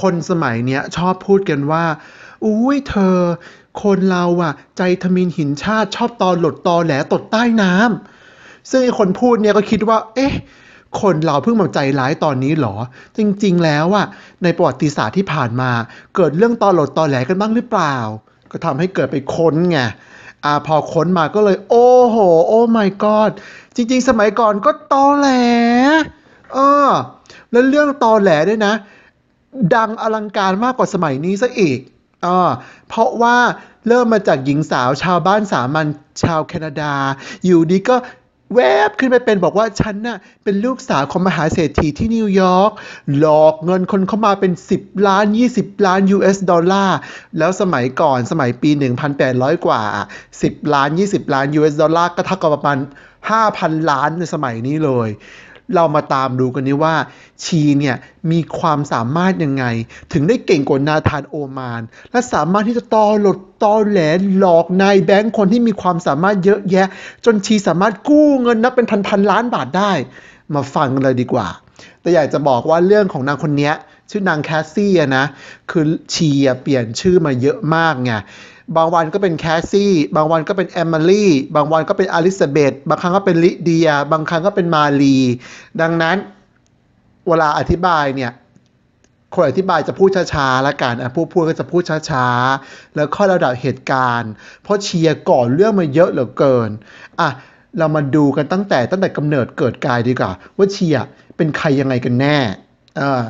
คนสมัยเนี้ยชอบพูดกันว่า อุ้ยเธอ คนเราอะใจทมินหินชาติชอบตอนหลดตอแหลตดใต้น้ำซึ่งไอคนพูดเนี่ยก็คิดว่า เอ๊ะ คนเราเพิ่งมาใจร้ายตอนนี้หรอ จริงๆแล้วอะในประวัติศาสตร์ที่ผ่านมา เกิดเรื่องตอหลดตอแหลกันบ้างหรือเปล่า ก็ทำให้เกิดไปค้นไงอาพอค้นมาก็เลย โอ้โหโอ้ my god จริงๆ สมัยก่อนก็ตอแหลเออ แล้วเรื่องตอแหลด้วยนะดังอลังการมากกว่าสมัยนี้ซะอีกอ่าเพราะว่าเริ่มมาจากหญิงสาวชาวบ้านสามัญชาวแคนาดา อยู่ดีก็แวบขึ้นไปเป็นบอกว่า ฉันน่ะเป็นลูกสาวของมหาเศรษฐีที่นิวยอร์กหลอกเงินคนเข้ามาเป็น 10 ล้าน 20 ล้าน US ดอลลาร์แล้วสมัยก่อนสมัยปี 1,800 กว่า 10 ล้าน 20 ล้าน US ดอลลาร์ก็เท่ากับประมาณ5,000 ล้านในสมัยนี้เลยเรามาตามดูกันนี้ว่าชีเนี่ยมีความสามารถยังไง ถึงได้เก่งกว่านาธานโอมาน และสามารถที่จะตอหลดตอแหลหลอกนายแบงค์คนที่มีความสามารถเยอะแยะ จนชีสามารถกู้เงินนับเป็นพันพันล้านบาทได้ มาฟังกันเลยดีกว่า แต่อยากจะบอกว่าเรื่องของนางคนนี้ชื่อนางแคสซี่นะคือชีเปลี่ยนชื่อมาเยอะมากไงบางวันก็เป็น แคสซี่ บางวันก็เป็นแอมเมอรี่ บางวันก็เป็นอลิซาเบธบางครั้งก็เป็นลิเดีย บางครั้งก็เป็นมารีดังนั้นเวลาอธิบายเนี่ยคนอธิบายจะพูดช้าๆ ละกันผู้พูดก็จะพูดช้าๆ แล้วข้อระดับเหตุการณ์ เพราะเชียร์ก่อนเรื่องมาเยอะเหลือเกิน อ่ะ เรามาดูกันตั้งแต่ตั้งแต่กำเนิดเกิดกายดีกว่า ว่าเชียร์เป็นใครยังไงกันแน่อ่า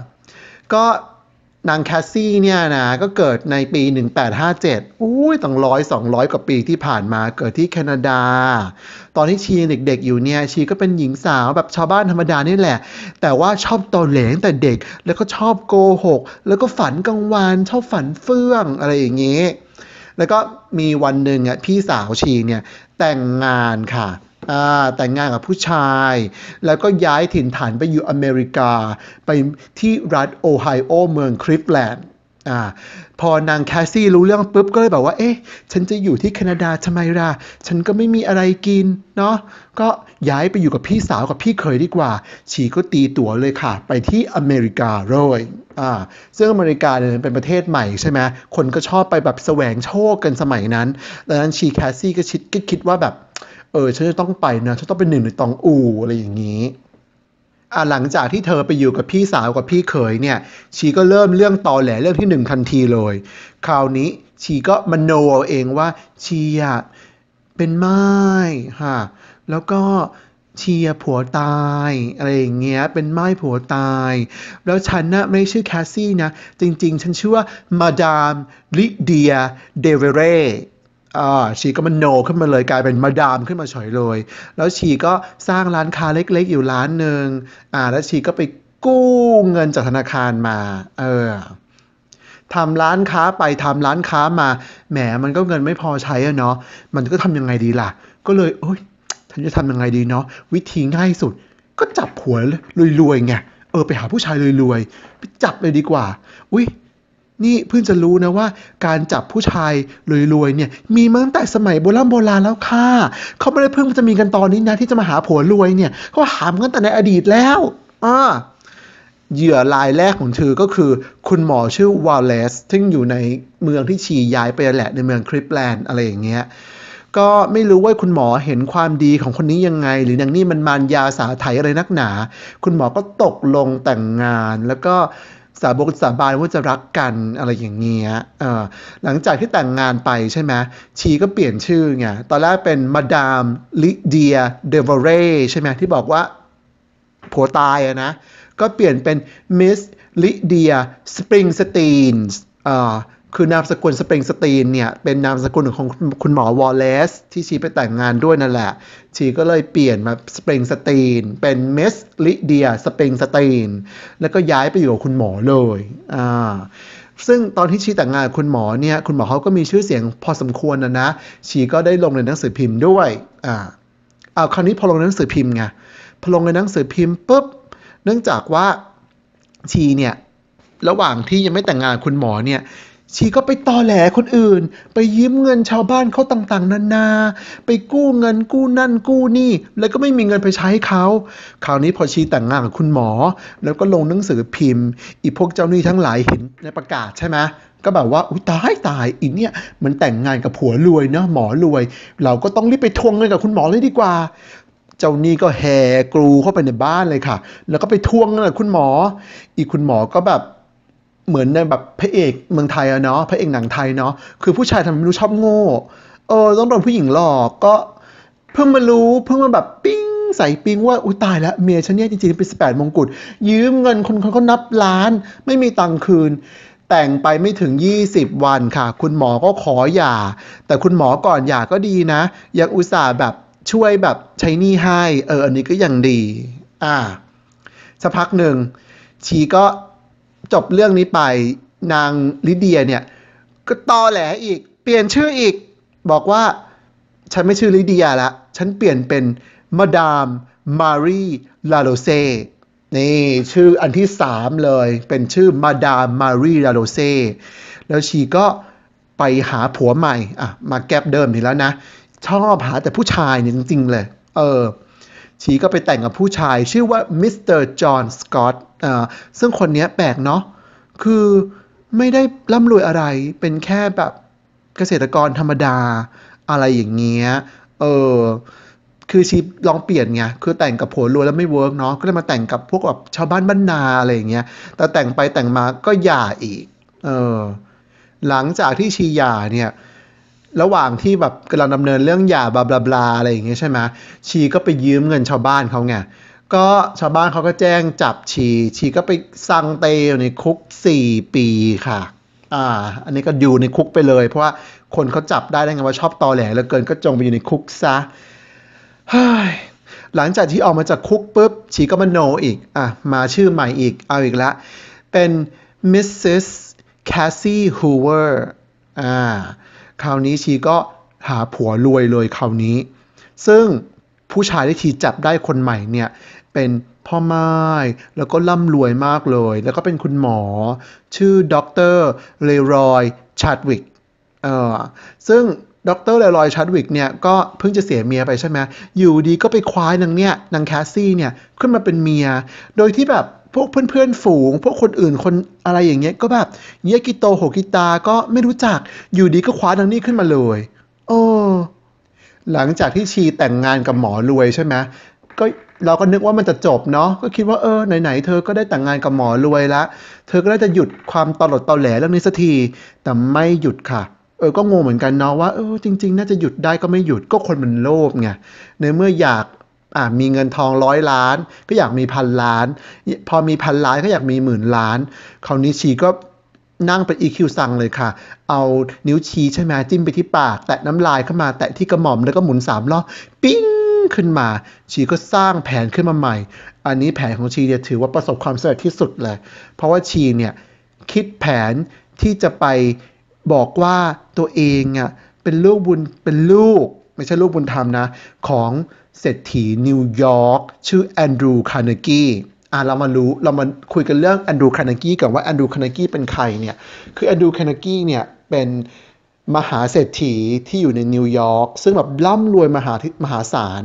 ก็นางแคสซี่เนี่ยนะก็เกิดในปี 1857 อุ้ยตั้งร้อยสองร้อยกว่าปีที่ผ่านมาเกิดที่แคนาดา ตอนที่ชีเด็กๆ อยู่เนี่ยชีก็เป็นหญิงสาวแบบชาวบ้านธรรมดานี่แหละ แต่ว่าชอบตอเหลงแต่เด็ก แล้วก็ชอบโกหก แล้วก็ฝันกลางวานชอบฝันเฟื่องอะไรอย่างนี้แล้วก็มีวันหนึ่งอ่ะพี่สาวชีเนี่ยแต่งงานค่ะแต่งงานกับผู้ชาย แล้วก็ย้ายถิ่นฐานไปอยู่อเมริกา ไปที่รัฐโอไฮโอเมืองคลิฟแลนด์พอนางแคสซี่รู้เรื่องปุ๊บก็เลยบอกว่าเอ๊ะฉันจะอยู่ที่แคนาดาทำไมล่ะฉันก็ไม่มีอะไรกินเนาะก็ย้ายไปอยู่กับพี่สาวกับพี่เคยดีกว่าฉีก็ตีตั๋วเลยค่ะ ไปที่อเมริกาเลยอ่าซึ่งอเมริกาเนี่ยเป็นประเทศใหม่ใช่ไหมคนก็ชอบไปแบบแสวงโชคกันสมัยนั้น ดังนั้นชีแคสซี่ก็คิดก็คิดว่าแบบเออฉันจะต้องไปนะฉันต้องเป็นหนึ่งในตองอูอะไรอย่างนี้อ่ะหลังจากที่เธอไปอยู่กับพี่สาวกับพี่เขยเนี่ยชีก็เริ่มเรื่องตอแหลเรื่องที่หนึ่งทันทีเลยคราวนี้ชีก็มโนเอาเองว่าชีอะเป็นไม้ค่ะแล้วก็เชียผัวตายอะไรอย่างเงี้ยเป็นไม้ผัวตาย แล้วฉันนะไม่ชื่อแคสซี่นะจริงๆฉันชื่อว่ามาดามลิเดียเดเวเรอ่าชีก็มันโนขึ้นมาเลยกลายเป็นมาดามขึ้นมาเฉยเลย แล้วชีก็สร้างร้านค้าเล็ก ๆ อยู่ร้านหนึ่งอ่าแล้วชีก็ไปกู้เงินจากธนาคารมาเออทำร้านค้าไปทำร้านค้ามาแหมมันก็เงินไม่พอใช้อะเนาะมันก็ทำยังไงดีล่ะ ก็เลยโอ๊ยฉันจะทำยังไงดีเนาะวิธีง่ายสุด ก็จับผัวรวยๆไงเออไปหาผู้ชายรวยๆไปจับเลยดีกว่าอุ้ยนี่เพิ่งจะรู้นะว่าการจับผู้ชายรวยๆเนี่ยมีมาตั้งแต่สมัยโบราณโบราณแล้วค่ะ เขาไม่ได้เพิ่งจะมีกันตอนนี้นะที่จะมาหาผัวรวยเนี่ยเขาหามกันแต่ในอดีตแล้วอ่าเหยื่อรายแรกของเธอก็คือ คุณหมอชื่อวอลเลซซึ่งอยู่ในเมืองที่ฉี่ย้ายไปแหละในเมืองคริปแลนด์อะไรอย่างเงี้ยก็ไม่รู้ว่าคุณหมอเห็นความดีของคนนี้ยังไง หรือนางนี่มันมารยาสาไทยอะไรนักหนา คุณหมอก็ตกลงแต่งงาน แล้วก็สาบกสาบานว่าจะรักกันอะไรอย่างเงี้ย หลังจากที่แต่งงานไปใช่ไหม ชีก็เปลี่ยนชื่อไง ตอนแรกเป็นมาดามลิเดียเดวเรใช่ไหมที่บอกว่า ผัวตายอะนะ ก็เปลี่ยนเป็นมิสลิเดียสปริงสตีนสคือนามสกุลสปริงสตีนเนี่ย เป็นนามสกุลของคุณหมอวอลเลซที่ชีไปแต่งงานด้วยนั่นแหละชีก็เลยเปลี่ยนมาสปริงสตีน เป็นเมสลิเดียสปริงสตีน แล้วก็ย้ายไปอยู่กับคุณหมอเลย อ่า ซึ่งตอนที่ชีแต่งงานกับคุณหมอเนี่ยคุณหมอเขาก็มีชื่อเสียงพอสมควรนะนะ ชีก็ได้ลงในหนังสือพิมพ์ด้วยอ่าเอาคราวนี้พอลงในหนังสือพิมพ์ไงพอลงในหนังสือพิมพ์ปุ๊บ เนื่องจากว่าชีเนี่ยระหว่างที่ยังไม่แต่งงานคุณหมอเนี่ยชีก็ไปตอแหลคนอื่น ไปยืมเงินชาวบ้านเขาต่างๆนานาไปกู้เงินกู้นั่นกู้นี่ แล้วก็ไม่มีเงินไปใช้เขาคราวนี้พอชีแต่งงานกับคุณหมอแล้วก็ลงหนังสือพิมพ์ อีพวกเจ้าหนี้ทั้งหลายเห็นในประกาศใช่ไหมก็แบบว่าอุ้ยตายตายอีเนี่ยมันแต่งงานกับผัวรวยเนาะหมอรวย เราก็ต้องรีบไปทวงเงินกับคุณหมอเลยดีกว่า เจ้านี่ก็แห่กรูเข้าไปในบ้านเลยค่ะ แล้วก็ไปทวงเงินกับคุณหมอ อีคุณหมอก็แบบเหมือนในแบบพระเอกเมืองไทยอะเนาะ พระเอกหนังไทยเนาะ คือผู้ชายทำไมไม่รู้ชอบโง่ เออต้องโดนผู้หญิงหลอกก็ เพิ่งมารู้เพิ่งมาแบบปิ้ง ใส่ปิ้งว่าอุ้ยตายแล้ว เมียฉันเนี่ยจริงๆ เป็นสแปดมงกุฎยืมเงินคนเขาก็นับล้าน ไม่มีตังคืน แต่งไปไม่ถึง 20 วันค่ะ คุณหมอก็ขอหย่า แต่คุณหมอก่อนหย่าก็ดีนะยังอุตส่าห์แบบช่วยแบบใช้นี่ให้เอออันนี้ก็ยังดีอ่าสักพักหนึ่งชีก็จบเรื่องนี้ไปนางลิเดียเนี่ย ก็ตอแหลอีกเปลี่ยนชื่ออีก บอกว่า ฉันไม่ชื่อลิเดียละฉันเปลี่ยนเป็นมาดามมารีลาโลเซนี่ ชื่ออันที่สามเลย เป็นชื่อมาดามมารีลาโลเซแล้วชีก็ไปหาผัวใหม่อ่ะ มาแก็บเดิมอีกแล้วนะ ชอบหาแต่ผู้ชายเนี่ยจริง ๆ เลย เออชีก็ไปแต่งกับผู้ชายชื่อว่ามิสเตอร์จอห์นสกอตซึ่งคนนี้แปลกเนาะคือไม่ได้ร่ำรวยอะไรเป็นแค่แบบเกษตรกรธรรมดาอะไรอย่างเงี้ยเออคือชีลองเปลี่ยนไงคือแต่งกับผัวรวยแล้วไม่เวิร์กเนาะก็เลยมาแต่งกับพวกแบบชาวบ้านบ้านนาอะไรอย่างเงี้ยแต่แต่งไปแต่งมาก็หย่าอีกเออหลังจากที่ชีหย่าเนี่ยระหว่างที่แบบกำลังดำเนินเรื่องหย่าบลาบลาบลาอะไรอย่างเงี้ยใช่ไหมชีก็ไปยืมเงินชาวบ้านเขาไงก็ชาวบ้านเขาก็แจ้งจับชีชีก็ไปสั่งเตอยู่ในคุก4ปีค่ะอ่าอันนี้ก็อยู่ในคุกไปเลย เพราะว่าคนเขาจับได้ได้ไงว่าชอบตอแหลแล้วเกินก็จงไปอยู่ในคุกซะฮหลังจากที่ออกมาจากคุกปุ๊บชีก็มาโนอีกอ่ะมาชื่อใหม่อีกเอาอีกละเป็น Mrs. Cassie Hoover อ่าคราวนี้ชีก็หาผัวรวยเลยคราวนี้ ซึ่งผู้ชายที่ชีจับได้คนใหม่เนี่ย เป็นพ่อไม้แล้วก็ร่ำรวยมากเลย แล้วก็เป็นคุณหมอชื่อด็อกเตอร์เลรอยชาดวิก เออซึ่งด็อกเตอร์เลรอยชาดวิกเนี่ย ก็เพิ่งจะเสียเมียไปใช่ไหม อยู่ดีก็ไปคว้านางเนี่ยนางแคสซี่เนี่ย ขึ้นมาเป็นเมีย โดยที่แบบพวกเพื่อนๆ ฝูงพวกคนอื่นคนอะไรอย่างเงี้ยก็แบบเยกิโตโหกิตาก็ไม่รู้จักอยู่ดีก็คว้านางนี่ขึ้นมาเลยโอ้หลังจากที่ชีแต่งงานกับหมอรวยใช่ไหมก็เราก็นึกว่ามันจะจบเนาะก็คิดว่าเออไหนๆ เธอก็ได้แต่งงานกับหมอรวยละเธอก็ได้จะหยุดความตลดตอแหลเรื่องนี้สักทีแต่ไม่หยุดค่ะ เออก็งงเหมือนกันเนาะว่าเออจริงๆน่าจะหยุดได้ก็ไม่หยุดก็คนมันโลภไงในเมื่ออยากอ่ามีเงินทองร้อยล้านก็อยากมีพันล้าน พอมีพันล้าน ก็อยากมีหมื่นล้านคราวนี้ชีก็นั่งเป็น EQ สั่งเลยค่ะ เอานิ้วชี้ใช่ไหมจิ้มไปที่ปาก แตะน้ำลายเข้ามาแตะที่กระหม่อมแล้วก็หมุนสามรอบปิ้งขึ้นมา ชีก็สร้างแผนขึ้นมาใหม่ อันนี้แผนของชีเนี่ยถือว่าประสบความสำเร็จที่สุดเลย เพราะว่าชีเนี่ยคิดแผนที่จะไปบอกว่าตัวเองอ่ะเป็นลูกบุญเป็นลูกไม่ใช่ลูกบุญธรรมนะ ของเศรษฐีนิวยอร์กชื่อแอนดรูคาร์เนกีอ่าเรามารู้ เรามาคุยกันเรื่องแอนดรูคาร์เนกีก่อนว่าแอนดรูคาร์เนกีเป็นใครเนี่ย คือแอนดรูคาร์เนกีเนี่ย เป็นมหาเศรษฐีที่อยู่ในนิวยอร์กซึ่งแบบร่ำรวยมหามหาศาล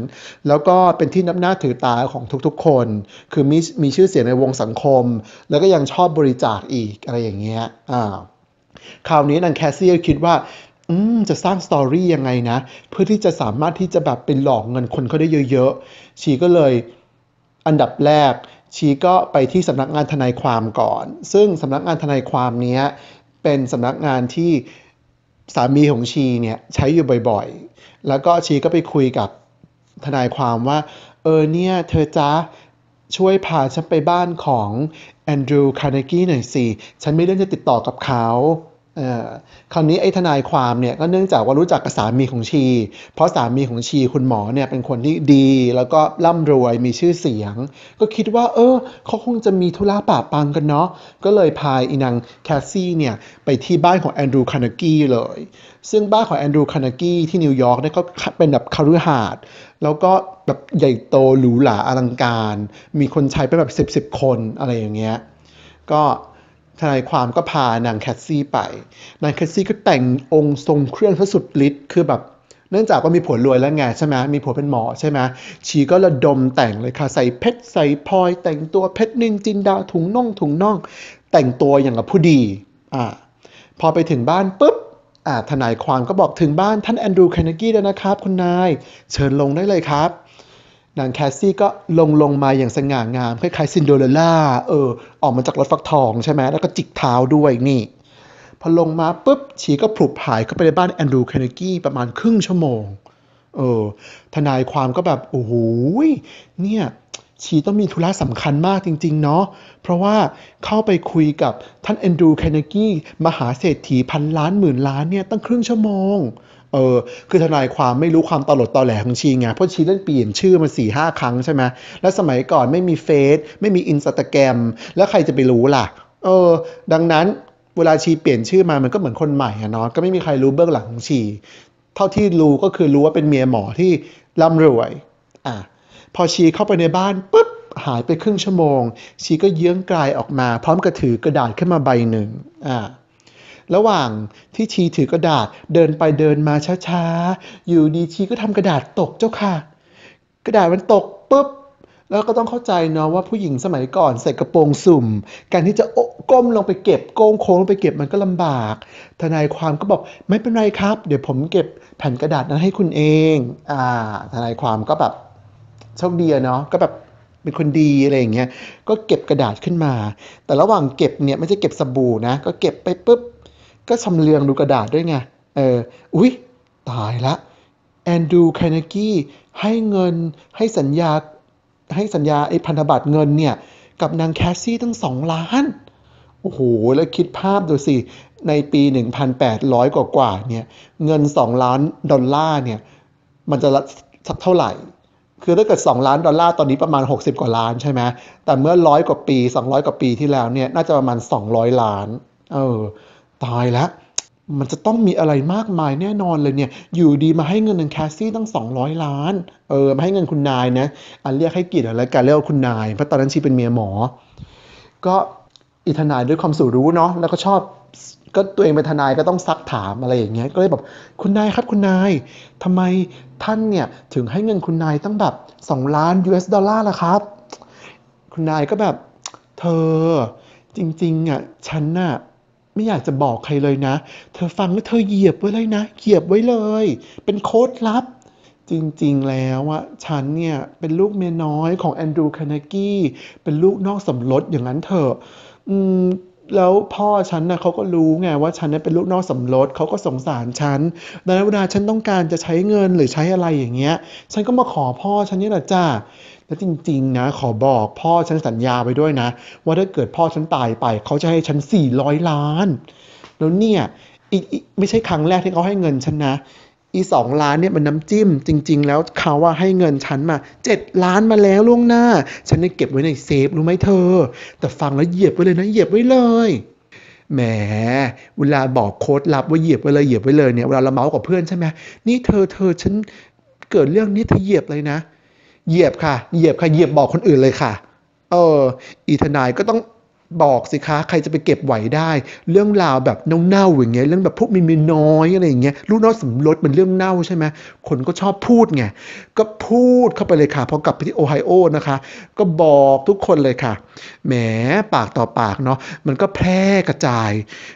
แล้วก็เป็นที่นับหน้าถือตาของทุกๆคน คือมีมีชื่อเสียงในวงสังคม แล้วก็ยังชอบบริจาคอีก อะไรอย่างเงี้ยอ่า คราวนี้นางแคสเซียคิดว่าอืม จะสร้างสตอรี่ยังไงนะเพื่อที่จะสามารถที่จะแบบเป็นหลอกเงินคนเขาได้เยอะๆชีก็เลยอันดับแรกชีก็ไปที่สำนักงานทนายความก่อน ซึ่งสำนักงานทนายความนี้เป็นสำนักงานที่สามีของชีเนี่ยใช้อยู่บ่อยๆแล้วก็ชีก็ไปคุยกับทนายความว่า เออเนี่ยเธอจ้าช่วยพาฉันไปบ้านของ แอนดรูว์คาร์เนกี้หน่อยสิฉันไม่ได้จะติดต่อกับเขาคราวนี้ไอ้ทนายความเนี่ยก็เนื่องจากว่ารู้จักกับสามีของชี เพราะสามีของชีคุณหมอ เนี่ย เป็นคนที่ดี แล้วก็ร่ำรวยมีชื่อเสียง ก็คิดว่าเออเขาคงจะมีธุระป่าปังกันเนาะก็เลยพายอีนางแคสซี่เนี่ย ไปที่บ้านของแอนดรูคานากี้เลยซึ่งบ้านของแอนดรูคานากี้ที่นิวยอร์กเนี่ยก็เป็นแบบคารุหาดแล้วก็แบบใหญ่โต หรูหราอลังการ มีคนใช้เป็นแบบสิบสิบคนอะไรอย่างเงี้ยก็ทนายความก็พานางแคสซี่ไป นางแคสซี่ก็แต่งองค์ทรงเครื่องซะสุดฤทธิ์ คือแบบ เนื่องจากว่ามีผัวรวยแล้วไงใช่ไหมมีผัวเป็นหมอใช่ไหมชีก็ระดมแต่งเลยค่ะ ใส่เพชรใส่พลอยแต่งตัวเพชรนินจินดาถุงน่องถุงน่องแต่งตัวอย่างกับผู้ดีอ่าพอไปถึงบ้านปุ๊บอ่าทนายความก็บอกถึงบ้านท่านแอนดรูว์แคนกี้แล้วนะครับคุณนาย เชิญลงได้เลยครับนางแคสซี่ก็ลงลงมาอย่างสง่างาม คล้ายๆซินโดเรล่าเออออกมาจากรถฟักทองใช่ไหมแล้วก็จิกเท้าด้วยนี่ พอลงมาปุ๊บ ชีก็ผุบหายเข้าไปในบ้านแอนดรูว์เคนเนกี้ประมาณครึ่งชั่วโมง เออ ทนายความก็แบบ โอ้โหเนี่ยชีต้องมีธุระสำคัญมากจริงๆเนาะเพราะว่าเข้าไปคุยกับท่านแอนดรูว์เคนเนกี้มหาเศรษฐีพันล้านหมื่นล้านเนี่ยตั้งครึ่งชั่วโมงเออ คือทนายความไม่รู้ความตลดตอแหลของชีไง เพราะชีเล่นเปลี่ยนชื่อมาสี่ห้าครั้งใช่ไหม และสมัยก่อนไม่มีเฟซไม่มีอินสตาแกรม แล้วใครจะไปรู้ล่ะ เออ ดังนั้นเวลาชีเปลี่ยนชื่อมา มันก็เหมือนคนใหม่อะเนาะ ก็ไม่มีใครรู้เบื้องหลังของชี เท่าที่รู้ก็คือรู้ว่าเป็นเมียหมอที่ร่ำรวย อ่ะพอชีเข้าไปในบ้านปุ๊บหายไปครึ่งชั่วโมง ชีก็เยื้องกลายออกมา พร้อมกับถือกระดาษขึ้นมาใบหนึ่งอ่าระหว่างที่ชีถือกระดาษเดินไปเดินมาช้าๆ อยู่ดีชีก็ทำกระดาษตกเจ้าค่ะ กระดาษมันตก ปุ๊บ แล้วก็ต้องเข้าใจเนาะว่าผู้หญิงสมัยก่อนใส่กระโปรงสุ่ม การที่จะก้มลงไปเก็บโก้งโค้งลงไปเก็บมันก็ลำบาก ทนายความก็บอกไม่เป็นไรครับ เดี๋ยวผมเก็บแผ่นกระดาษนั้นให้คุณเองอ่าทนายความก็แบบโชคดีเนาะก็แบบเป็นคนดีอะไรอย่างเงี้ยก็เก็บกระดาษขึ้นมา แต่ระหว่างเก็บเนี่ยไม่ใช่เก็บสบู่นะก็เก็บไปปุ๊บก็ชำเลืองดูกระดาษด้วยไง เออ อุ๊ย ตายละแอนดูคานกี้ให้เงินให้สัญญา ให้สัญญาไอ้พันธบัตรเงินเนี่ย กับนางแคสซี่ตั้งสองล้าน โอ้โห แล้วคิดภาพดูสิ ในปี 1,800 กว่ากว่าเนี่ย เงิน 2 ล้านดอลลาร์เนี่ย มันจะสักเท่าไหร่ คือถ้าเกิด 2 ล้านดอลลาร์ตอนนี้ประมาณ 60 กว่าล้านใช่ไหมแต่เมื่อร้อยกว่าปี 200 กว่าปีที่แล้วเนี่ยน่าจะประมาณ200 ล้าน เออตายแล้ว มันจะต้องมีอะไรมากมายแน่นอนเลยเนี่ย อยู่ดีมาให้เงินนังแคสซี่ตั้ง 200 ล้าน เออ มาให้เงินคุณนายนะ อันเรียกให้กิจอะไรกันเรียกคุณนาย เพราะตอนนั้นชีเป็นเมียหมอ ก็อิทนายด้วยความสูรู้เนาะ แล้วก็ชอบ ก็ตัวเองเป็นทนายก็ต้องซักถามอะไรอย่างเงี้ย ก็เลยแบบ คุณนายครับคุณนาย ทำไมท่านเนี่ยถึงให้เงินคุณนายตั้งแบบ 2 ล้าน US ดอลลาร์ล่ะครับ คุณนายก็แบบ เธอ จริงๆอ่ะ ฉันน่ะไม่อยากจะบอกใครเลยนะ เธอฟังแล้วเธอเหยียบไว้เลยนะเหยียบไว้เลย เป็นโค้ดลับ จริง ๆแล้วอะฉันเนี่ยเป็นลูกเมียน้อยของแอนดรูว์คานากี้เป็นลูกนอกสมรสอย่างนั้นเถอะ อืมแล้วพ่อฉันนะเขาก็รู้ไงว่าฉันนั้นเป็นลูกนอกสมรสเขาก็สงสารฉันดังนั้นเวลาฉันต้องการจะใช้เงินหรือใช้อะไรอย่างเงี้ย ฉันก็มาขอพ่อฉันนี่แหละจ้าและจริงๆ นะ ขอบอกพ่อฉันสัญญาไปด้วยนะ ว่าถ้าเกิดพ่อฉันตายไป เขาจะให้ฉัน 400 ล้าน แล้วเนี่ยอีกไม่ใช่ครั้งแรกที่เขาให้เงินฉันนะอีสองล้านเนี่ยมันน้ำจิ้มจริงๆ แล้วเขาว่าให้เงินฉันมา 7 ล้านมาแล้วล่วงหน้า ฉันได้เก็บไว้ในเซฟรู้ไหมเธอ แต่ฟังแล้วเหยียบไว้เลยนะเหยียบไว้เลย แหมเวลาบอกโค้ดลับว่าเหยียบไว้เลยเหยียบไว้เลยเนี่ยเวลาเราเมาส์กับเพื่อนใช่ไหมนี่เธอเธอฉันเกิดเรื่องนี้เธอเหยียบเลยนะเหยียบค่ะเหยียบค่ะเหยียบบอกคนอื่นเลยค่ะ เออ อีทนายก็ต้องบอกสิคะใครจะไปเก็บไหวได้เรื่องราวแบบเน่าๆอย่างเงี้ยเรื่องแบบพวกมีมีน้อย อะไรอย่างเงี้ยลูกน้อยสมรสมันเรื่องเน่าใช่ไหมคนก็ชอบพูดไง ก็พูดเข้าไปเลยค่ะพอกลับไปที่โอไฮโอนะคะ ก็บอกทุกคนเลยค่ะแหมปากต่อปากเนาะมันก็แพร่กระจาย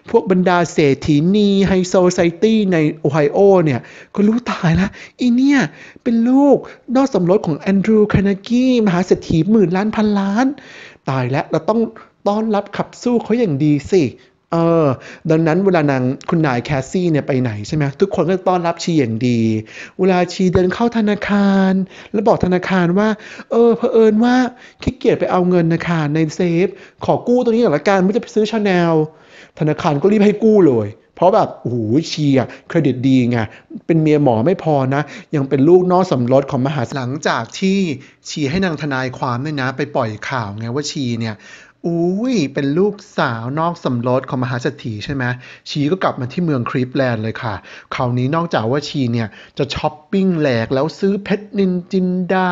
พวกบรรดาเศรษฐีนีไฮโซไซตี้ในโอไฮโอเนี่ย ก็รู้ตายละอีเนี่ยเป็นลูกนอกสมรสของแอนดรูว์คานากี้มหาเศรษฐีหมื่นล้านพันล้าน ตายแล้วเราต้องต้อนรับขับสู้เขาอย่างดีสิ เออ ดังนั้นเวลานางคุณนายแคสซี่เนี่ยไปไหนใช่ไหม ทุกคนก็ต้อนรับชีอย่างดี เวลาชีเดินเข้าธนาคาร แล้วบอกธนาคารว่า เออเผอิญว่าขี้เกียจไปเอาเงินนะคะในเซฟ ขอกู้ตัวนี้หน่อยละกันไม่จะไปซื้อชาแนลธนาคารก็รีบให้กู้เลย เพราะแบบ โอ้โหชีอะเครดิตดีไง เป็นเมียหมอไม่พอนะ ยังเป็นลูกนอกสมรสของมหา หลังจากที่ชีให้นางทนายความเนี่ยนะ ไปปล่อยข่าวไงว่าชีเนี่ยอุ้ย เป็นลูกสาวนอกสมรสของมหาเศรษฐีใช่ไหม ชีก็กลับมาที่เมืองคริปแลนด์เลยค่ะ คราวนี้นอกจากว่าชีเนี่ย จะช้อปปิ้งแหลกแล้วซื้อเพชรนินจินดา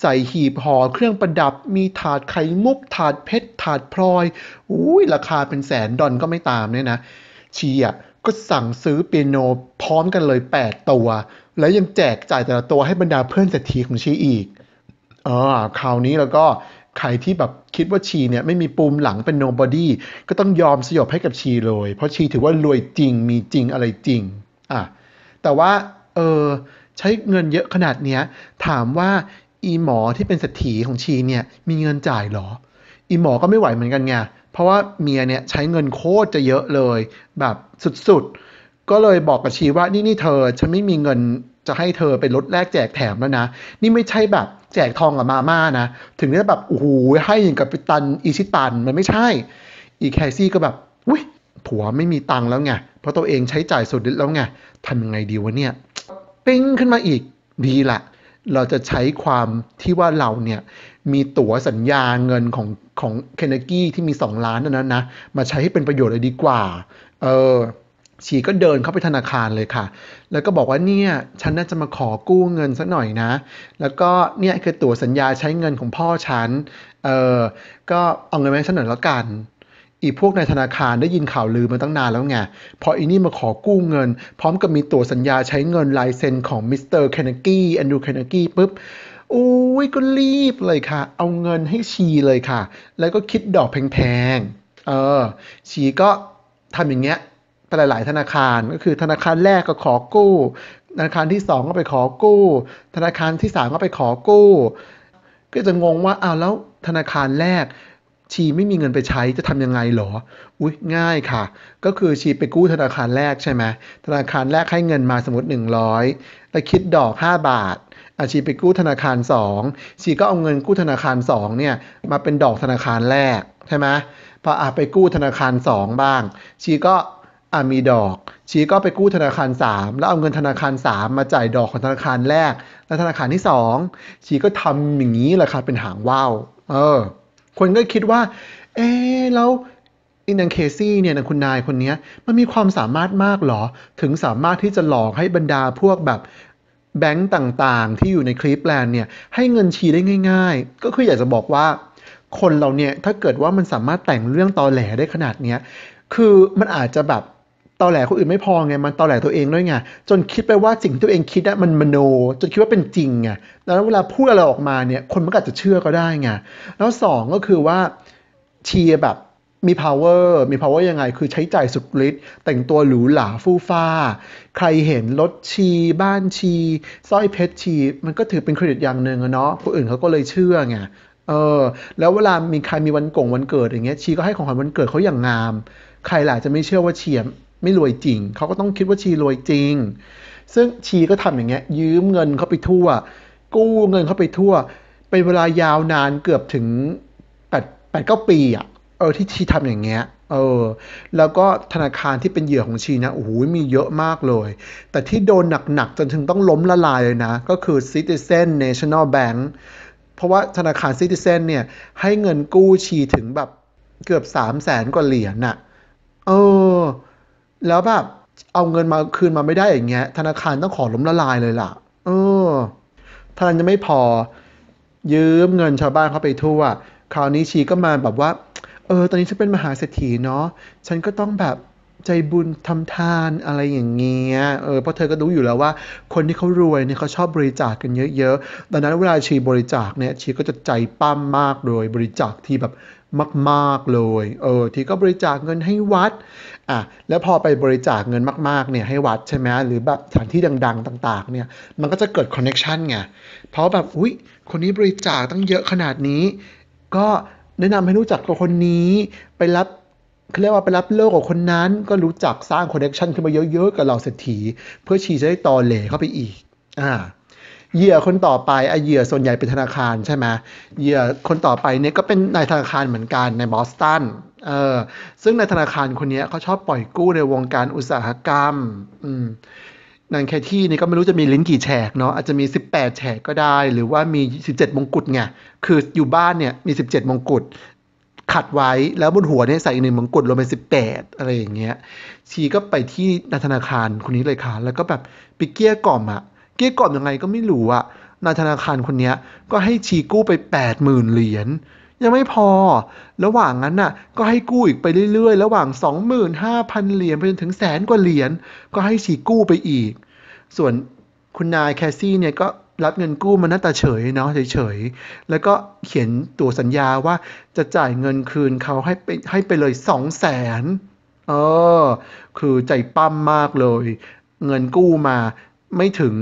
ใส่หีบห่อเครื่องประดับมีถาดไข่มุกถาดเพชรถาดพลอย อุ้ย ราคาเป็นแสนดอนก็ไม่ตามเนี่ยนะ ชีอ่ะก็สั่งซื้อเปียโนพร้อมกันเลย 8 ตัว แล้วยังแจกจ่ายแต่ละตัวให้บรรดาเพื่อนเศรษฐีของชีอีกอออคราวนี้แล้วก็ใครที่แบบคิดว่าชีเนี่ยไม่มีปูมหลังเป็นนบอดี้ก็ต้องยอมสยบให้กับชีเลย เพราะชีถือว่ารวยจริงมีจริงอะไรจริงอ่ะแต่ว่าเออใช้เงินเยอะขนาดเนี้ยถามว่าอีหมอที่เป็นสตีของชีเนี่ยมีเงินจ่ายหรอ อีหมอก็ไม่ไหวเหมือนกันไงเพราะว่าเมียเนี่ยใช้เงินโคตรจะเยอะเลย แบบสุดๆ ก็เลยบอกกับชีว่านี่นี่เธอฉันไม่มีเงินจะให้เธอเป็นรถแรกแจกแถมแล้วนะ นี่ไม่ใช่แบบแจกทองกับมาม่านะ ถึงจะแบบโอ้โหให้อย่างกับปิตันอิชิตันมันไม่ใช่ อีแคซี่ก็แบบอุ้ยผัวไม่มีตังแล้วไง เพราะตัวเองใช้จ่ายสุดฤทธิ์แล้วไงทำยังไงดีวะเนี่ยปิ้งขึ้นมาอีกดีละ เราจะใช้ความที่ว่าเราเนี่ยมีตั๋วสัญญาเงินของของเคนเนกี้ที่มี2ล้านนั้นนะมาใช้ให้เป็นประโยชน์เลยดีกว่าเออชีก็เดินเข้าไปธนาคารเลยค่ะ แล้วก็บอกว่าเนี่ย ฉันน่าจะมาขอกู้เงินสักหน่อยนะ แล้วก็เนี่ยคือตั๋วสัญญาใช้เงินของพ่อฉัน เออก็เอาเงินมาให้ฉันหน่อยแล้วกัน อีพวกในธนาคารได้ยินข่าวลือมาตั้งนานแล้วไง พออีนี่มาขอกู้เงิน พร้อมกับมีตั๋วสัญญาใช้เงินลายเซ็นของมิสเตอร์เคนเนกี้แอนดูเคเนกี้ปุ๊บ อุ้ยก็รีบเลยค่ะ เอาเงินให้ชีเลยค่ะ แล้วก็คิดดอกแพงๆเออชีก็ทำอย่างเงี้ยลายหลายๆธนาคารก็คือธนาคารแรกก็ขอกู้ ธนาคารที่ 2 ก็ไปขอกู้ ธนาคารที่ 3 ก็ไปขอกู้ ก็จะงงว่าอ้าวแล้วธนาคารแรก ชีไม่มีเงินไปใช้จะทํำยังไงหรออุ้ยง่ายค่ะ ก็คือชีไปกู้ธนาคารแรกใช่ไหมธนาคารแรกให้เงินมาสมมติ100แล้วคิดดอก 5 บาทอาชีไปกู้ธนาคาร2ชีก็เอาเงินกู้ธนาคาร2เนี่ยมาเป็นดอกธนาคารแรกใช่ไหมพออาไปกู้ธนาคาร 2 บ้าง ชีก็อ่ะมีดอกชีก็ไปกู้ธนาคาร 3 แล้วเอาเงินธนาคาร 3 มาจ่ายดอกของธนาคารแรก และธนาคารที่ 2ชีก็ทำอย่างนี้แหละครับเป็นหางว่าวเออคนก็คิดว่า เออแล้วอินังเคซี่เนี่ยนางคุณนายคนนี้มันมีความสามารถมากหรอ ถึงสามารถที่จะหลอกให้บรรดาพวกแบบแบงก์ต่างๆที่อยู่ในคลิปแลนเนี่ย ให้เงินชีได้ง่ายๆ ก็คืออยากจะบอกว่า คนเราเนี่ยถ้าเกิดว่ามันสามารถแต่งเรื่องตอแหลได้ขนาดเนี้ยคือมันอาจจะแบบตอแหลคนอื่นไม่พอไง มันตอแหลตัวเองด้วยไง จนคิดไปว่าสิ่งที่ตัวเองคิดอะมันมโน จนคิดว่าเป็นจริงไงแล้วเวลาพูดอะไรออกมาเนี่ยคนมันก็จะเชื่อก็ได้ไง แล้วสองก็คือว่าเชียแบบมี power มี power ยังไง คือใช้จ่ายสุดฤทธิ์แต่งตัวหรูหราฟู่ฟ้า ใครเห็นรถชี บ้านชีสร้อยเพชรชีมันก็ถือเป็นเครดิตอย่างหนึ่งเนาะคนอื่นเขาก็เลยเชื่อไงเออแล้วเวลามีใครมีวันกงวันเกิดอย่างเงี้ยชีก็ให้ของขวัญวันเกิดเขาอย่างงาม ใครหล่ะจะไม่เชื่อว่าเชียไม่รวยจริง เขาก็ต้องคิดว่าชีรวยจริง ซึ่งชีก็ทำอย่างเงี้ย ยืมเงินเขาไปทั่ว กู้เงินเขาไปทั่ว เป็นเวลายาวนานเกือบถึงแปดแปดเก้าปีอ่ะเออที่ชีทำอย่างเงี้ย เออ แล้วก็ธนาคารที่เป็นเหยื่อของชีนะ โอ้โห มีเยอะมากเลย แต่ที่โดนหนักๆจนถึงต้องล้มละลายเลยนะ ก็คือ Citizen National Bank เพราะว่าธนาคาร Citizen เนี่ย ให้เงินกู้ชีถึงแบบเกือบ3 0 0แสนกว่าเหรียญน่ะ เออแล้วแบบเอาเงินมาคืนมาไม่ได้อย่างเงี้ยธนาคารต้องขอล้มละลายเลยล่ะ เออท่านจะไม่พอยืมเงินชาวบ้านเขาไปทั่ว คราวนี้ชีก็มาแบบว่า เออ ตอนนี้ฉันเป็นมหาเศรษฐีเนาะฉันก็ต้องแบบใจบุญทำทานอะไรอย่างเงี้ยเออเพราะเธอก็รู้อยู่แล้วว่า คนที่เขารวยเนี่ยเขาชอบบริจาคกกันเยอะๆดังนั้นเวลาชีบริจาคเนี่ยชีก็จะใจปั้มมากเลยบริจาคที่แบบมากๆเลยเออทีก็บริจาคเงินให้วัดอ่ะแล้วพอไปบริจาคเงินมากๆเนี่ยให้วัดใช่ไหมหรือแบบสถานที่ดังๆต่าง ๆเนี่ยมันก็จะเกิดคอนเน็ชันไงเพราะแบบอุ๊ยคนนี้บริจาคตั้งเยอะขนาดนี้ ก็แนะนำให้รู้จักกับคนนี้ไปรับเรียกว่าไปรับโลกกับคนนั้น ก็รู้จักสร้างคอนเน็ชันขึ้นมาเยอะๆ กับเราเศรษฐีเพื่อชีจะได้ต่อเหล่เข้าไปอีกอ่าเหยื่อคนต่อไปไอเหยื่อส่วนใหญ่เป็นธนาคารใช่ไหมเหยื่อคนต่อไปเนี่ยก็เป็นนายธนาคารเหมือนกันในบอสตันเออ ซึ่งในธนาคารคนนี้เขาชอบปล่อยกู้ในวงการอุตสาหกรรมอืมนางแคที่นี่ก็ไม่รู้จะมีลิ้นกี่แฉกเนาะ อาจจะมี 18 แฉกก็ได้ หรือว่ามี 17มงกุฎไง คืออยู่บ้านเนี่ยมี 17 มงกุฎขัดไว้ แล้วบนหัวเนี่ยใส่อีกหนึ่งมงกุฎรวมเป็นสิบแปดอะไรอย่างเงี้ย ชีก็ไปที่นธนาคารคนนี้เลยค่ะ แล้วก็แบบไปเกี้ยกล่อมอะเกี้ยกล่อมยังไงก็ไม่รู้อะนธนาคารคนนี้ก็ให้ชีกู้ไปแปดหมื่นเหรียญยังไม่พอ ระหว่างนั้นน่ะ ก็ให้กู้อีกไปเรื่อยๆ ระหว่าง 25,000 เหรียญไปจนถึงแสนกว่าเหรียญก็ให้ฉีกกู้ไปอีก ส่วนคุณนายแคสซี่เนี่ย ก็รับเงินกู้มาหน้าตาเฉยเนาะเฉยๆ แล้วก็เขียนตัวสัญญาว่าจะจ่ายเงินคืนเขาให้ไปให้ไปเลยสองแสนเออ คือใจปั้มมากเลย เงินกู้มาไม่ถึง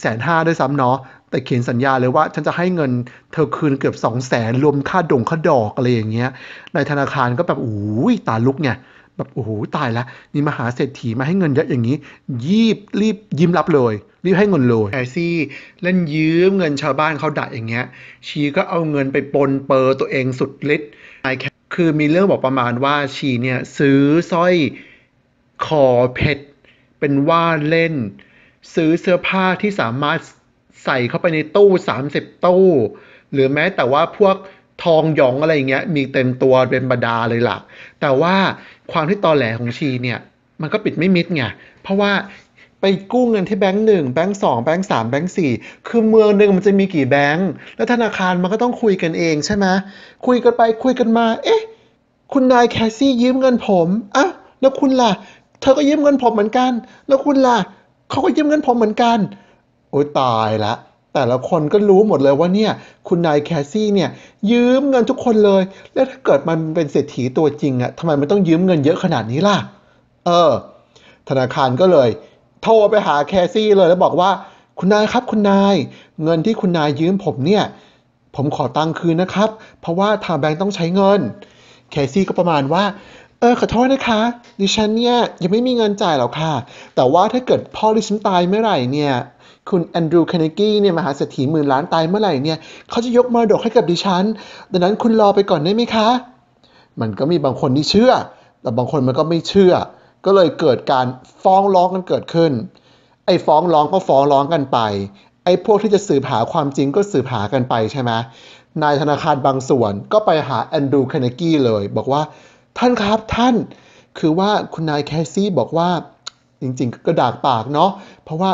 แสนห้าด้วยซ้ำเนาะแต่เขียนสัญญาเลยว่า ฉันจะให้เงินเธอคืนเกือบสองแสนรวมค่า ดงค่าดอกอะไรอย่างเงี้ยในธนาคารก็แบบโอ้ยตาลุกเนี่ยแบบโอ้โหตายละนี่มหาเศรษฐีมาให้เงินเยอะอย่างนี้ ยีบรีบยิ้มรับเลย รีบให้เงินเลยแอซี่เล่นยืมเงินชาวบ้านเขาดัดอย่างเงี้ย ชีก็เอาเงินไปปนเปอร์ตัวเองสุดฤทธิ์ายแคคือมีเรื่องบอกประมาณว่าชีเนี่ยซื้อสร้อยคอเพชรเป็นว่าเล่นซื้อเสื้อผ้าที่สามารถใส่เข้าไปในตู้ 30 ตู้ หรือแม้แต่ว่าพวกทองหยองอะไรเงี้ย มีเต็มตัวเป็นบรรดาเลยล่ะ แต่ว่าความที่ตอแหลของชีเนี่ย มันก็ปิดไม่มิดไง เพราะว่าไปกู้เงินที่แบงค์หนึ่ง แบงค์สอง แบงค์สามแบงค์สี่คือเมืองหนึ่งมันจะมีกี่แบงค์แล้วธนาคารมันก็ต้องคุยกันเองใช่ไหมคุยกันไปคุยกันมา เอ๊ะ คุณนายแคสซี่ยืมเงินผมอะแล้วคุณล่ะ เธอก็ยืมเงินผมเหมือนกัน แล้วคุณล่ะเขาก็ยืมเงินผมเหมือนกันโอ้ยตายละ แต่ละคนก็รู้หมดเลยว่าเนี่ยคุณนายแคสซี่เนี่ยยืมเงินทุกคนเลย แล้วถ้าเกิดมันเป็นเศรษฐีตัวจริงอะทำไมมันต้องยืมเงินเยอะขนาดนี้ล่ะ เออธนาคารก็เลยโทรไปหาแคสซี่เลยแล้วบอกว่าคุณนายครับคุณนายเงินที่คุณนายยืมผมเนี่ยผมขอตังค์คืนนะครับ เพราะว่าทางแบงค์ต้องใช้เงินแคซี่ก็ประมาณว่าเออขอโทษนะคะดิฉันเนี่ยยังไม่มีเงินจ่ายหรอกค่ะ แต่ว่าถ้าเกิดพ่อดิฉันตายเมื่อไหร่เนี่ยคุณแอนดรูว์คานิกี้เนี่ยมหาเศรษฐีหมื่นล้านตายเมื่อไหร่เนี่ยเขาจะยกมรดกให้กับดิฉันดังนั้นคุณรอไปก่อนได้ไหมคะ มันก็มีบางคนที่เชื่อ แต่บางคนมันก็ไม่เชื่อ ก็เลยเกิดการฟ้องร้องกันเกิดขึ้น ไอ้ฟ้องร้องก็ฟ้องร้องกันไปไอ้พวกที่จะสืบหาความจริงก็สืบหากันไปใช่ไหมนายธนาคารบางส่วนก็ไปหาแอนดรูว์คานิกี้เลยบอกว่าท่านครับท่านคือว่าคุณนายแคสซี่บอกว่าจริงๆ ก็ดากปากเนาะเพราะว่า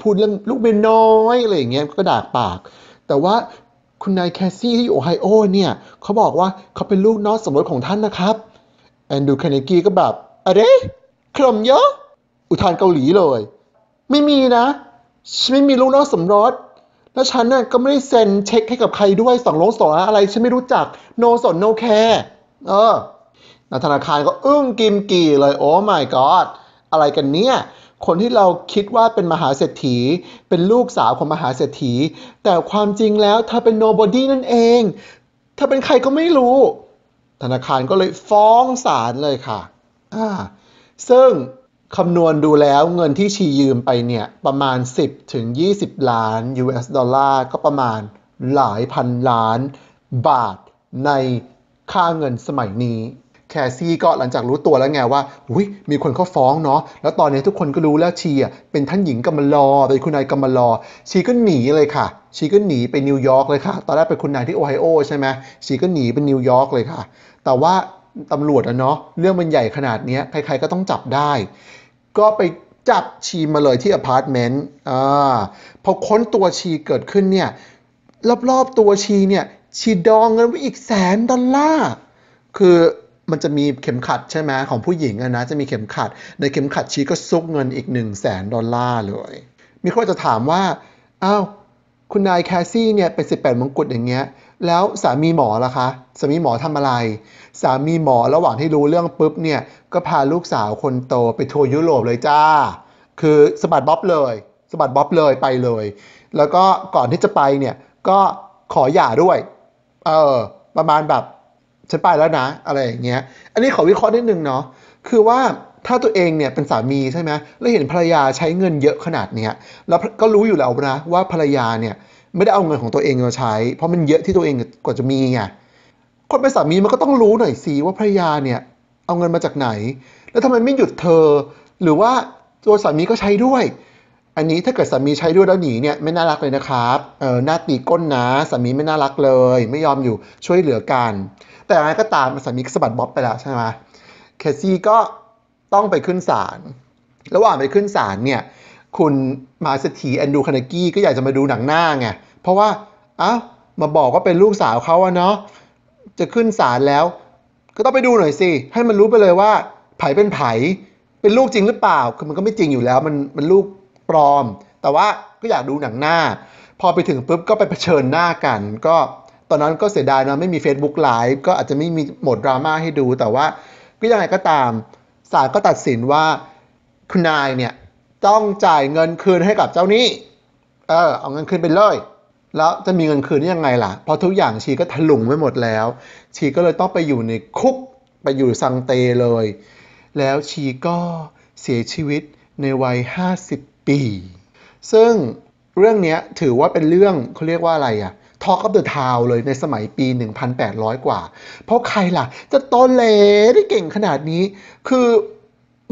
พูดเรื่องลูกเบนน้อยอะไรอย่างเงี้ยก็ด่าปาก แต่ว่าคุณนายแคสซี่ที่อยู่โอไฮโอเนี่ยเขาบอกว่าเขาเป็นลูกน้องสมรสของท่านนะครับ แอนดูคเนกีก็แบบอะไรขลมเยอะ อุทานเกาหลีเลย ไม่มีนะฉันไม่มีลูกน้องสมรสแล้วฉันน่ะก็ไม่ได้เซ็นเช็คให้กับใครด้วยสองลงสองอะไรฉันไม่รู้จักโนสนโนแคร์เออธนาคารก็อึ้งกิมกี่เลยโอ้ my god อะไรกันเนี่ยคนที่เราคิดว่าเป็นมหาเศรษฐีเป็นลูกสาวของมหาเศรษฐีแต่ความจริงแล้วเธอเป็นโนบอดี้นั่นเองเธอเป็นใครก็ไม่รู้ ธนาคารก็เลยฟ้องศาลเลยค่ะอ่าซึ่งคำนวณดูแล้วเงินที่ชียืมไปเนี่ย ประมาณ 10ถึง20 ล้าน US ดอลลาร์ก็ประมาณหลายพันล้านบาทในค่าเงินสมัยนี้แคซี่ก็หลังจากรู้ตัวแล้วไงว่าอุ้ยมีคนเขาฟ้องเนาะแล้วตอนนี้ทุกคนก็รู้แล้วชีอ่ะเป็นท่านหญิงกัมลลอ เป็นคุณนายกัมลลอชีก็หนีเลยค่ะ ชีก็หนีไปนิวยอร์กเลยค่ะตอนแรกเป็นคุณนายที่โอไฮโอใช่ไหมชีก็หนีไปนิวยอร์กเลยค่ะแต่ว่าตำรวจอะเนาะเรื่องมันใหญ่ขนาดนี้ใครๆก็ต้องจับได้ก็ไปจับชีมาเลยที่อพาร์ตเมนต์พอค้นตัวชีเกิดขึ้นเนี่ยรอบๆตัวชีเนี่ยชีดองเงินไว้อีกแสนดอลลาร์คือมันจะมีเข็มขัดใช่ไหมของผู้หญิงนะ จะมีเข็มขัด ในเข็มขัดชี้ก็ซุกเงินอีก1นึ่งแสนดอลลาร์เลย มีคนจะถามว่าอ้าวคุณนายแคสซี่เนี่ยเป็น 18 มงกุฎอย่างเงี้ย แล้วสามีหมอล่ะคะสามีหมอทำอะไร สามีหมอระหว่างที่รู้เรื่องปุ๊บเนี่ยก็พาลูกสาวคนโตไปทัวร์ยุโรปเลยจ้า คือสบัดบ๊อบเลยสบัดบ๊อบเลยไปเลย แล้วก็ก่อนที่จะไปเนี่ยก็ขอหย่าด้วย เออประมาณแบบฉันไปแล้วนะอะไรอย่างเงี้ย อันนี้ขอวิเคราะห์นิดนึงเนาะ คือว่าถ้าตัวเองเนี่ยเป็นสามี ใช่ไหม แล้วเห็นภรรยาใช้เงินเยอะขนาดเนี้ย แล้วก็รู้อยู่แล้วนะว่าภรรยาเนี่ยไม่ได้เอาเงินของตัวเองมาใช้ เพราะมันเยอะที่ตัวเองกว่าจะมีไง คนเป็นสามีมันก็ต้องรู้หน่อยสิว่าภรรยาเนี่ยเอาเงินมาจากไหน แล้วทำไมไม่หยุดเธอ หรือว่าตัวสามีก็ใช้ด้วยอันนี้ถ้าเกิดสามีใช้ด้วยแล้วหนีเนี่ยไม่น่ารักเลยนะครับ เออหน้าตีก้นนะสามีไม่น่ารักเลย ไม่ยอมอยู่ช่วยเหลือกันแต่อะไรก็ตามสามีสะบัดบ๊อบไปแล้วใช่ไหมเคซี่ก็ต้องไปขึ้นศาลระหว่างไปขึ้นศาลเนี่ยคุณมาสถีแอนดูคานากี้ก็อยากจะมาดูหนังหน้าไงเพราะว่าอ้ามาบอกว่าเป็นลูกสาวเขาอะเนาะจะขึ้นศาลแล้ว ก็ต้องไปดูหน่อยสิให้มันรู้ไปเลยว่าไผเป็นไผเป็นลูกจริงหรือเปล่าคือมันก็ไม่จริงอยู่แล้วมันมันลูกปลอมแต่ว่าก็อยากดูหนังหน้า พอไปถึงปุ๊บก็ไปเผชิญหน้ากัน ก็ตอนนั้นก็เสียดายนะไม่มี Facebook Live ก็อาจจะไม่มีหมดดราม่าให้ดูแต่ว่าก็ยังไงก็ตามศาลก็ตัดสินว่า คุณนายเนี่ย ต้องจ่ายเงินคืนให้กับเจ้านี้เออ เอาเงินคืนไปเลย แล้วจะมีเงินคืนยังไงล่ะ พอทุกอย่างชีก็ถลุงไปหมดแล้ว ชีก็เลยต้องไปอยู่ในคุก ไปอยู่สังเตเลย แล้วชีก็เสียชีวิตในวัย 50ปีซึ่งเรื่องนี้ถือว่าเป็นเรื่องเขาเรียกว่าอะไรอะทอกกับเดอะทาวเลยในสมัยปี 1,800 กว่า เพราะใครล่ะ จะตอแหลได้เก่งขนาดนี้ คือ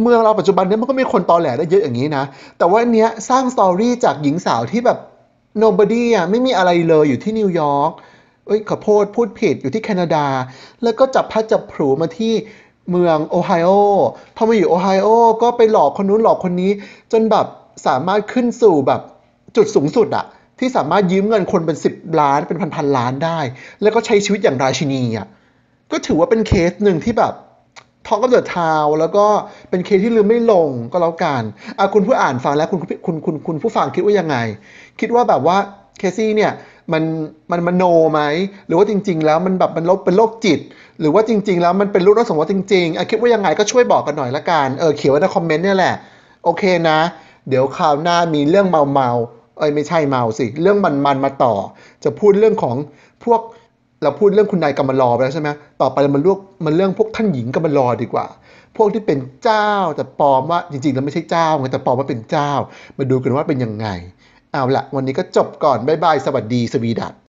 เมืองเราปัจจุบันนี้มันก็มีคนตอแหลได้เยอะอย่างนี้นะ แต่ว่าอเนี้ยสร้างสตอรี่จากหญิงสาวที่แบบ nobody อ่ะ ไม่มีอะไรเลยอยู่ที่นิวยอร์กเอ้ยขอโทษพูดผิดอยู่ที่แคนาดา แล้วก็จับพัดจับผูมาที่เมืองโอไฮโอพอมาอยู่โอไฮโอก็ไปหลอกคนนู้นหลอกคนนี้จนแบบสามารถขึ้นสู่แบบจุดสูงสุดอะที่สามารถยืมเงินคนเป็นสิบล้านเป็นพันพันล้านได้ แล้วก็ใช้ชีวิตอย่างราชินีอะก็ถือว่าเป็นเคสหนึ่งที่แบบท้อกก็เดือดทาวแล้วก็เป็นเคสที่ลืมไม่ลงก็แล้วกันอ่ะคุณผู้อ่านฟังแล้วคุณคุณคุณคุณผู้ฟังคิดว่ายังไง คิดว่าแบบว่าเคซี่เนี่ยมันมันมันโนไหมหรือว่าจริงๆ แล้วมันแบบมันลบเป็นโรคจิต หรือว่าจริงๆแล้วมันเป็นรูปรัสมมติจริง ๆอ่ะคิดว่ายังไงก็ช่วยบอกกันหน่อยละกันเออเขียนไว้ในคอมเมนต์เนี่ยแหละโอเคนะเดี๋ยวคราวหน้ามีเรื่องเมาเมาเอ้ยไม่ใช่เมาสิ เรื่องมันมันมาต่อ จะพูดเรื่องของพวกเราพูดเรื่องคุณนายกำมารอไปแล้วใช่ไหม ต่อไปมันเรื่องมันเรื่องพวกท่านหญิงกำมารอดีกว่า พวกที่เป็นเจ้าแต่ปลอมว่าจริงๆ แล้วไม่ใช่เจ้าไงแต่ปลอมว่าเป็นเจ้า มาดูกันว่าเป็นยังไง เอาละวันนี้ก็จบก่อนบ๊ายบาย สวัสดีสวีดัต